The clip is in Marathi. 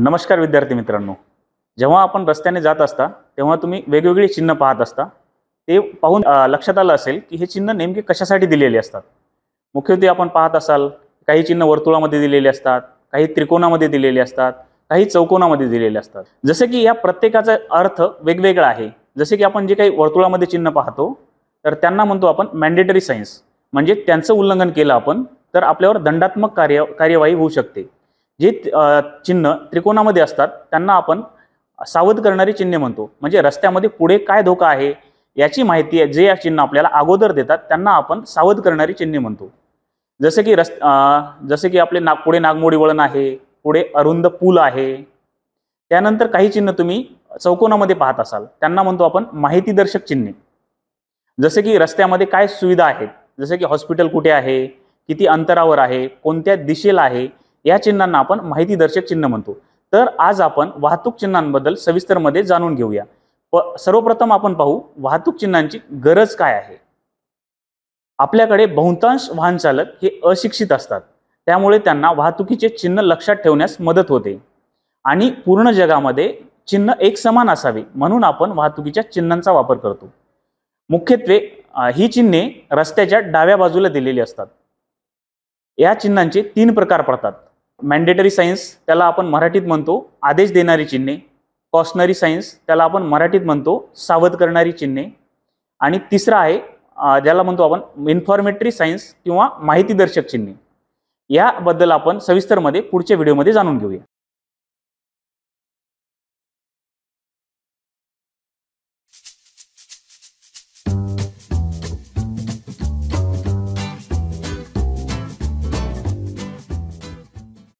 नमस्कार विद्यार्थी मित्रांनो जेव्हा आपण रस्त्याने जात असता तेव्हा तुम्ही वेगवेगळी चिन्ह पाहत असता ते पाहून लक्षात आलं असेल की हे चिन्ह नेमके कशासाठी दिलेले असतात मुख्यत्वे आपण पाहत असाल काही चिन्ह वर्तुळामध्ये दिलेले असतात काही त्रिकोणामध्ये दिलेले असतात काही चौकोनामध्ये दिलेले असतात जसे की या प्रत्येकाचा अर्थ वेगवेगळा आहे जसे की आपण जे काही वर्तुळामध्ये चिन्ह पाहतो तर त्यांना म्हणतो आपण मॅन्डेटरी सायन्स म्हणजे त्यांचं उल्लंघन केलं आपण तर आपल्यावर दंडात्मक कार्य कार्यवाही होऊ शकते जे चिन्ह त्रिकोणामध्ये असतात त्यांना आपण सावध करणारी चिन्हे म्हणतो म्हणजे रस्त्यामध्ये पुढे काय धोका आहे याची माहिती जे या चिन्ह आपल्याला अगोदर देतात त्यांना आपण सावध करणारी चिन्हे म्हणतो जसे की रस् जसे की आपले नाग पुढे नागमोडी वळण आहे पुढे अरुंद पूल आहे त्यानंतर काही चिन्ह तुम्ही चौकोनामध्ये पाहत असाल त्यांना म्हणतो आपण माहितीदर्शक चिन्हे जसे की रस्त्यामध्ये काय सुविधा आहेत जसे की हॉस्पिटल कुठे आहे किती अंतरावर आहे कोणत्या दिशेला आहे या चिन्हांना आपण माहितीदर्शक चिन्ह म्हणतो तर आज आपण वाहतूक चिन्हांबद्दल सविस्तरमध्ये जाणून घेऊया प सर्वप्रथम आपण पाहू वाहतूक चिन्हांची गरज काय आहे आपल्याकडे बहुतांश वाहनचालक हे अशिक्षित असतात त्यामुळे त्यांना वाहतुकीचे चिन्ह लक्षात ठेवण्यास मदत होते आणि पूर्ण जगामध्ये चिन्ह एक समान असावे म्हणून आपण वाहतुकीच्या चिन्हांचा वापर करतो मुख्यत्वे ही चिन्हे रस्त्याच्या डाव्या बाजूला दिलेली असतात या चिन्हांचे तीन प्रकार पडतात मॅन्डेटरी सायन्स त्याला आपण मराठीत म्हणतो आदेश देणारी चिन्हे कॉशनरी सायन्स त्याला आपण मराठीत म्हणतो सावध करणारी चिन्हे आणि तिसरा आहे ज्याला म्हणतो आपण इन्फॉर्मेटरी सायन्स किंवा माहितीदर्शक चिन्हे याबद्दल आपण सविस्तरमध्ये पुढच्या व्हिडिओमध्ये जाणून घेऊया